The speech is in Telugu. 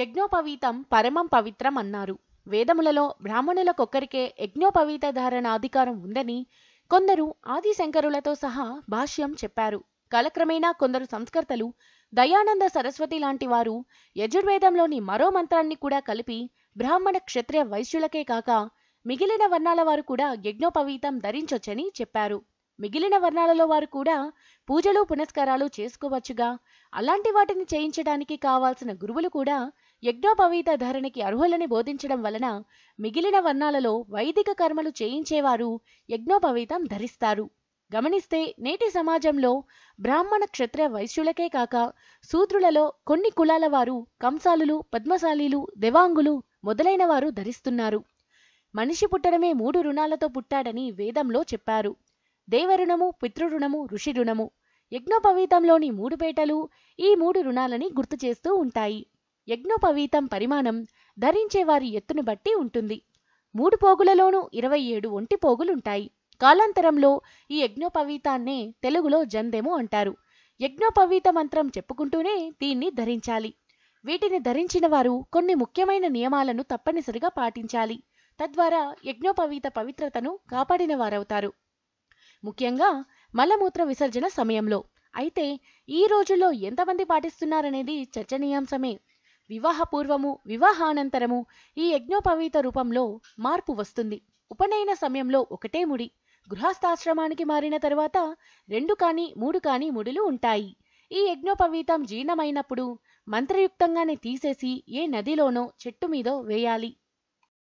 యజ్ఞోపవీతం పరమం పవిత్రం అన్నారు వేదములలో బ్రాహ్మణులకొక్కరికే యజ్ఞోపవీత ధారణ అధికారం ఉందని కొందరు ఆదిశంకరులతో సహా భాష్యం చెప్పారు కాలక్రమేణా కొందరు సంస్కర్తలు దయానంద సరస్వతి లాంటి వారు యజుర్వేదంలోని మరో మంత్రాన్ని కూడా కలిపి బ్రాహ్మణ క్షత్రియ వైశ్యులకే కాక మిగిలిన వర్ణాల వారు కూడా యజ్ఞోపవీతం ధరించొచ్చని చెప్పారు మిగిలిన వర్ణాలలో వారు కూడా పూజలు పునస్కారాలు చేసుకోవచ్చుగా అలాంటి వాటిని చేయించడానికి కావాల్సిన గురువులు కూడా యజ్ఞోపవీత ధరణికి అర్హులని బోధించడం వలన మిగిలిన వర్ణాలలో వైదిక కర్మలు చేయించేవారు యజ్ఞోపవీతం ధరిస్తారు గమనిస్తే నేటి సమాజంలో బ్రాహ్మణ క్షత్రియ వైశ్యులకే కాక సూత్రులలో కొన్ని కులాల వారు కంసాలులు పద్మశాలీలు దేవాంగులు మొదలైన వారు ధరిస్తున్నారు మనిషి పుట్టడమే మూడు రుణాలతో పుట్టాడని వేదంలో చెప్పారు దేవరుణము పితృరుణము ఋషి రుణము యజ్ఞోపవీతంలోని మూడు పేటలు ఈ మూడు రుణాలని గుర్తు చేస్తూ ఉంటాయి యజ్ఞోపవీతం పరిమాణం ధరించేవారి ఎత్తును బట్టి ఉంటుంది మూడు పోగులలోనూ ఇరవై ఏడు ఒంటి పోగులుంటాయి కాలాంతరంలో ఈ యజ్ఞోపవీతాన్నే తెలుగులో జందెము అంటారు యజ్ఞోపవీత మంత్రం చెప్పుకుంటూనే దీన్ని ధరించాలి వీటిని ధరించిన వారు కొన్ని ముఖ్యమైన నియమాలను తప్పనిసరిగా పాటించాలి తద్వారా యజ్ఞోపవీత పవిత్రతను కాపాడిన వారవుతారు ముఖ్యంగా మలమూత్ర విసర్జన సమయంలో అయితే ఈ రోజుల్లో ఎంతమంది పాటిస్తున్నారనేది చర్చనీయాంశమే వివాహపూర్వము వివాహానంతరము ఈ యజ్ఞోపవీత రూపంలో మార్పు వస్తుంది ఉపనయన సమయంలో ఒకటే ముడి గృహస్థాశ్రమానికి మారిన తరువాత రెండు కాని మూడు కాని ముడులు ఉంటాయి ఈ యజ్ఞోపవీతం జీర్ణమైనప్పుడు మంత్రయుక్తంగానే తీసేసి ఏ నదిలోనో చెట్టు మీదో వేయాలి